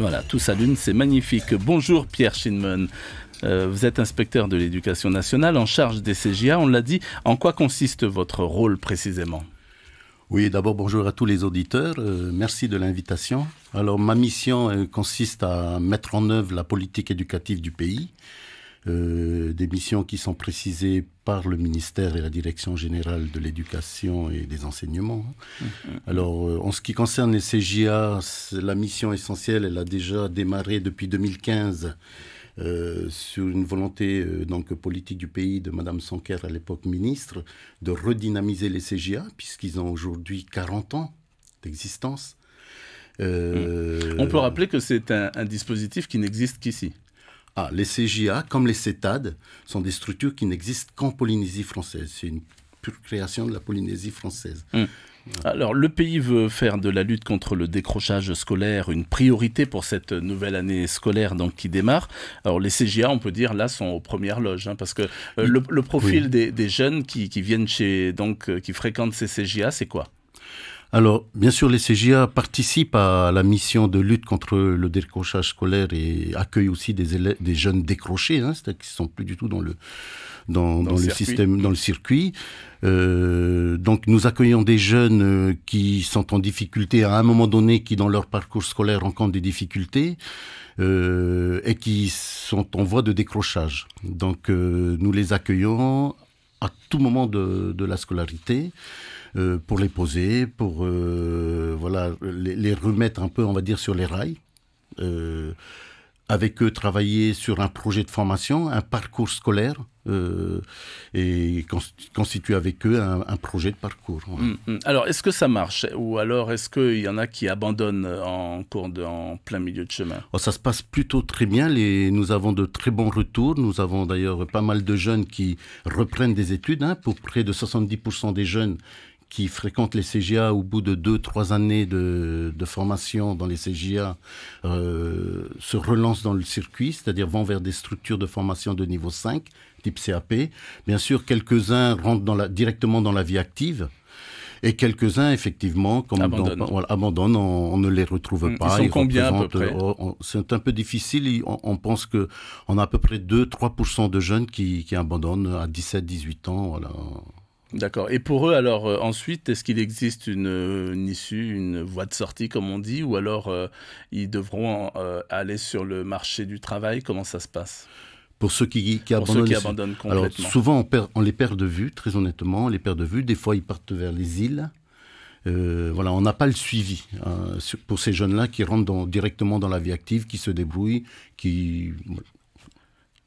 Voilà, tout l'une, c'est magnifique. Bonjour Pierre Shinman euh, vous êtes inspecteur de l'éducation nationale en charge des CGA, on l'a dit. En quoi consiste votre rôle précisément Oui, d'abord bonjour à tous les auditeurs. Euh, merci de l'invitation. Alors ma mission euh, consiste à mettre en œuvre la politique éducative du pays euh, des missions qui sont précisées par le ministère et la Direction générale de l'éducation et des enseignements. Hein. Mhm. Alors, euh, en ce qui concerne les CJA, la mission essentielle, elle a déjà démarré depuis 2015. Euh, sur une volonté donc politique du pays de Madame Sanquer à l'époque ministre de redynamiser les CGA puisqu'ils ont aujourd'hui 40 ans d'existence. Mm. On peut rappeler que c'est un dispositif qui n'existe qu'ici. Ah, les CJA, comme les CETAD, sont des structures qui n'existent qu'en Polynésie française. C'est une pure création de la Polynésie française. Hmm. Alors, le pays veut faire de la lutte contre le décrochage scolaire une priorité pour cette nouvelle année scolaire donc, qui démarre. Alors, les CGA, on peut dire, là, sont aux premières loges, hein, parce que euh, le, profil des, jeunes qui, viennent chez, donc, euh, qui fréquentent ces CJA, c'est quoi alors, bien sûr, les CGA participent à la mission de lutte contre le décrochage scolaire et accueillent aussi des, jeunes décrochés, hein, c'est-à-dire qui ne sont plus du tout dans le, dans, système, dans le circuit. Euh, donc, nous accueillons des jeunes euh, qui sont en difficulté à un moment donné, qui dans leur parcours scolaire rencontrent des difficultés. Euh, et qui sont en voie de décrochage. Donc nous les accueillons à tout moment de, la scolarité euh, pour les poser, pour euh, voilà les, remettre un peu, on va dire, sur les rails. Euh, avec eux travailler sur un projet de formation, un parcours scolaire. Euh, et constituer avec eux un, projet de parcours. Mm, mm. Alors, est-ce que ça marche Ou alors, est-ce qu'il y en a qui abandonnent en, cours en plein milieu de chemin oh, Ça se passe plutôt très bien. nous avons de très bons retours. Nous avons d'ailleurs pas mal de jeunes qui reprennent des études. Hein, pour près de 70% des jeunes qui fréquentent les CGA au bout de deux, trois années de, formation dans les CGA euh, se relancent dans le circuit, c'est-à-dire vont vers des structures de formation de niveau 5, type CAP. Bien sûr, quelques-uns rentrent dans la, directement dans la vie active. Et quelques-uns, effectivement, comme abandonnent. on, ne les retrouve pas. Ils sont combien à peu près euh, C'est un peu difficile. On, pense qu'on a à peu près 2-3% de jeunes qui, qui abandonnent à 17-18 ans. Voilà. D'accord. Et pour eux, alors euh, ensuite, est-ce qu'il existe une, issue, une voie de sortie, comme on dit, ou alors euh, ils devront euh, aller sur le marché du travail Comment ça se passe pour ceux qui, qui, abandonnent, complètement. Alors, souvent, on, les perd de vue, très honnêtement, on les perd de vue. Des fois, ils partent vers les îles. voilà, on n'a pas le suivi hein, pour ces jeunes-là qui rentrent directement dans la vie active, qui se débrouillent, qui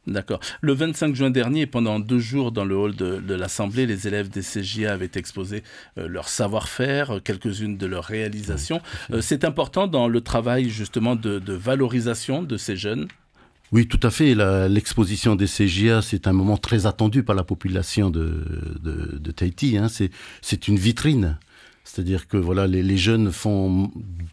D'accord. Le 25 juin dernier, pendant deux jours dans le hall de, l'Assemblée, les élèves des CJA avaient exposé euh, leur savoir-faire, euh, quelques-unes de leurs réalisations. Euh, c'est important dans le travail justement de, valorisation de ces jeunes oui, tout à fait. L'exposition des CGA, c'est un moment très attendu par la population de, Tahiti. Hein. C'est une vitrine. C'est-à-dire que voilà, les, jeunes font,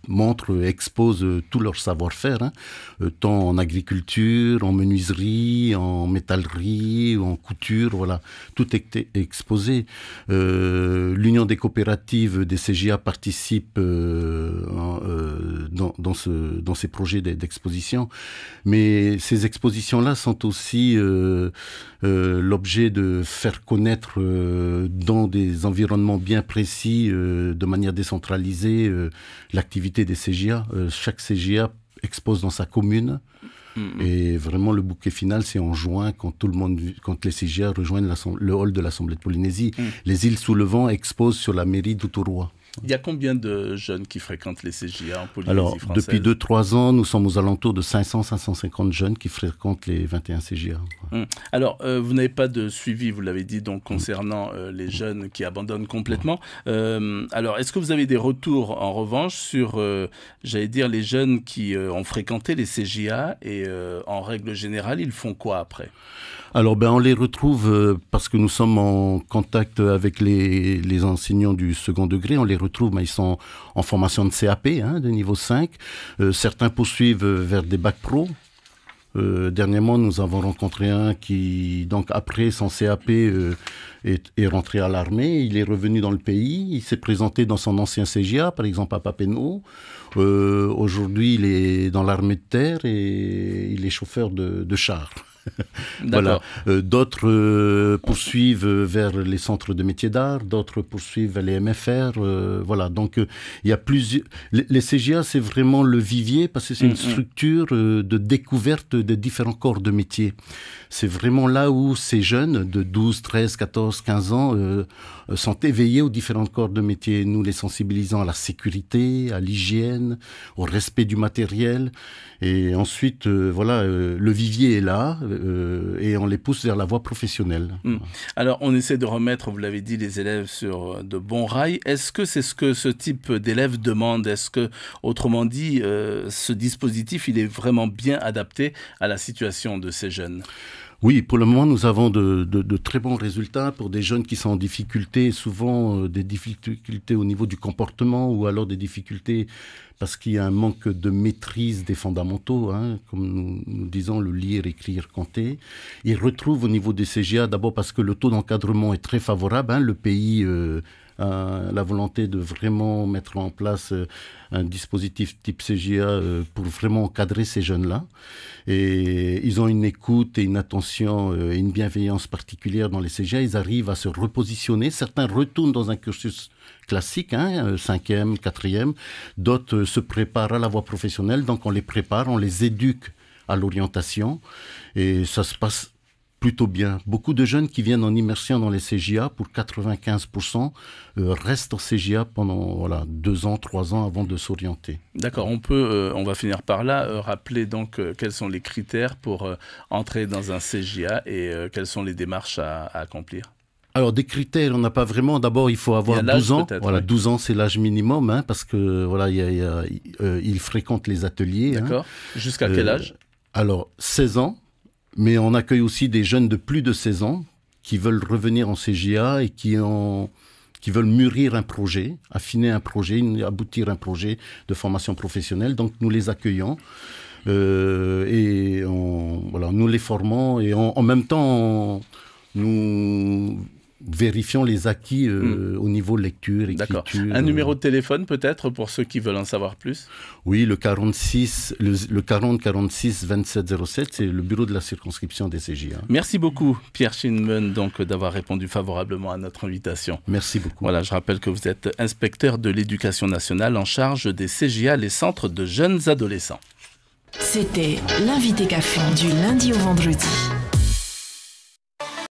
montrent, exposent euh, tout leur savoir-faire, hein. euh, tant en agriculture, en menuiserie, en métallerie, en couture, voilà, tout est exposé. Euh, L'Union des coopératives des CGA participe dans, ce, dans ces projets d'exposition. Mais ces expositions-là sont aussi euh, euh, l'objet de faire connaître euh, dans des environnements bien précis, de manière décentralisée, l'activité des CGA. chaque CGA expose dans sa commune. Mm-hmm. Et vraiment, le bouquet final, c'est en juin, quand tout le monde, quand les CGA rejoignent le hall de l'Assemblée de Polynésie. Mm. Les îles sous le vent exposent sur la mairie d'Outourois. Il y a combien de jeunes qui fréquentent les CJA en Polynésie Alors, depuis 2-3 ans, nous sommes aux alentours de 500-550 jeunes qui fréquentent les 21 CJA. Hum. Alors, euh, vous n'avez pas de suivi, vous l'avez dit, donc concernant euh, les jeunes qui abandonnent complètement. Euh, alors, est-ce que vous avez des retours, en revanche, sur, j'allais dire, les jeunes qui ont fréquenté les CJA et, en règle générale, ils font quoi après Alors, ben, on les retrouve parce que nous sommes en contact avec les, les enseignants du second degré, on les trouve mais ils sont en formation de CAP, hein, de niveau 5. Euh, certains poursuivent vers des bacs pro. Euh, dernièrement, nous avons rencontré un qui, donc après son CAP, euh, est, rentré à l'armée. Il est revenu dans le pays. Il s'est présenté dans son ancien CGA, par exemple à Papeno. Aujourd'hui, il est dans l'armée de terre et il est chauffeur de, de voilà. Euh, d'autres euh, poursuivent euh, vers les centres de métiers d'art, d'autres poursuivent vers les MFR. voilà. Donc, il y a plusieurs. Les, CGA, c'est vraiment le vivier parce que c'est mm, une mm. structure de découverte des différents corps de métiers. C'est vraiment là où ces jeunes de 12, 13, 14, 15 ans sont éveillés aux différents corps de métiers, nous les sensibilisons à la sécurité, à l'hygiène, au respect du matériel. Et ensuite, voilà, le vivier est là euh, et on les pousse vers la voie professionnelle. Hmm. Alors on essaie de remettre, vous l'avez dit, les élèves sur euh, de bons rails. Est-ce que c'est ce que ce type d'élèves demande Est-ce que, autrement dit, euh, ce dispositif, il est vraiment bien adapté à la situation de ces jeunes oui, pour le moment, nous avons de, très bons résultats pour des jeunes qui sont en difficulté, souvent des difficultés au niveau du comportement ou alors des difficultés parce qu'il y a un manque de maîtrise des fondamentaux, hein, comme nous, disons, le lire, écrire, compter. Ils retrouvent au niveau des CGA, d'abord parce que le taux d'encadrement est très favorable, hein. le pays... Euh, a la volonté de vraiment mettre en place euh, un dispositif type CGA euh, pour vraiment encadrer ces jeunes-là. Et ils ont une écoute et une attention et une bienveillance particulière dans les CGA. Ils arrivent à se repositionner. Certains retournent dans un cursus classique, hein, cinquième, quatrième. D'autres se préparent à la voie professionnelle, donc on les prépare, on les éduque à l'orientation, et ça se passe plutôt bien. Beaucoup de jeunes qui viennent en immersion dans les CJA, pour 95%, euh, restent au CJA pendant deux ans, trois ans avant de s'orienter. D'accord, on peut, euh, on va finir par là, euh, rappeler donc quels sont les critères pour entrer dans un CJA et quelles sont les démarches à accomplir alors des critères, on n'a pas vraiment. D'abord, il faut avoir 12 ans. Voilà, 12 ans, c'est l'âge minimum, hein, parce que voilà, il, euh, fréquente les ateliers. Hein. D'accord. Jusqu'à quel euh, âge Alors 16 ans, mais on accueille aussi des jeunes de plus de 16 ans qui veulent revenir en CGA et qui ont qui veulent mûrir un projet, affiner un projet, aboutir un projet de formation professionnelle. Donc nous les accueillons euh, et voilà, nous les formons et en même temps nous, vérifions les acquis euh, hmm. au niveau lecture, écriture. Un euh. numéro de téléphone peut-être pour ceux qui veulent en savoir plus Oui, le 46, le, 40 46 27 07, c'est le bureau de la circonscription des CJA. Merci beaucoup Pierre Schinman donc d'avoir répondu favorablement à notre invitation. Merci beaucoup. Voilà, je rappelle que vous êtes inspecteur de l'éducation nationale en charge des CJA, les centres de jeunes adolescents. C'était l'invité café du lundi au vendredi.